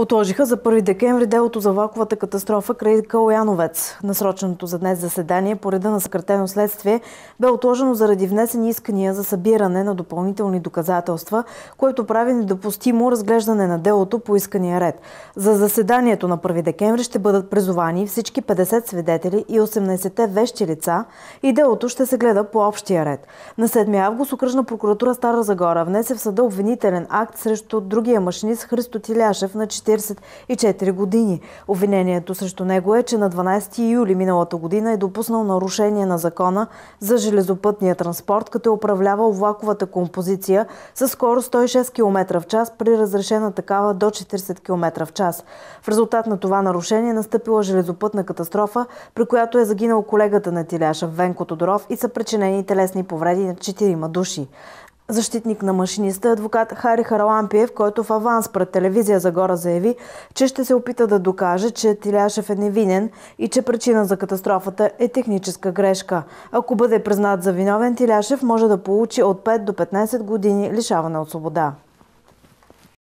Отложиха за 1 декември делото за влаковата катастрофа край Калояновец. Насроченото за днес заседание по реда на съкратено следствие бе отложено заради внесени искания за събиране на допълнителни доказателства, което прави недопустимо разглеждане на делото по искания ред. За заседанието на 1 декември ще бъдат призовани всички 50 свидетели и 18-те вещи лица и делото ще се гледа по общия ред. На 7 август окръжна прокуратура Стара Загора внесе в съда обвинителен акт срещу другия машинист Христо Тиляшев на 4. 44 години. Обвинението срещу него е, че на 12 юли миналата година е допуснал нарушение на закона за железопътния транспорт, като е управлявал влаковата композиция с скоро 106 км в час при разрешена такава до 40 км в час. В резултат на това нарушение настъпила железопътна катастрофа, при която е загинал колегата на Тиляша Венко Тодоров и са причинени телесни повреди на 4 души. Защитник на машиниста е адвокат Хари Харалампиев, който в аванс пред телевизия Загора заяви, че ще се опита да докаже, че Тиляшев е невинен и че причина за катастрофата е техническа грешка. Ако бъде признат за виновен, Тиляшев може да получи от 5 до 15 години лишаване от свобода.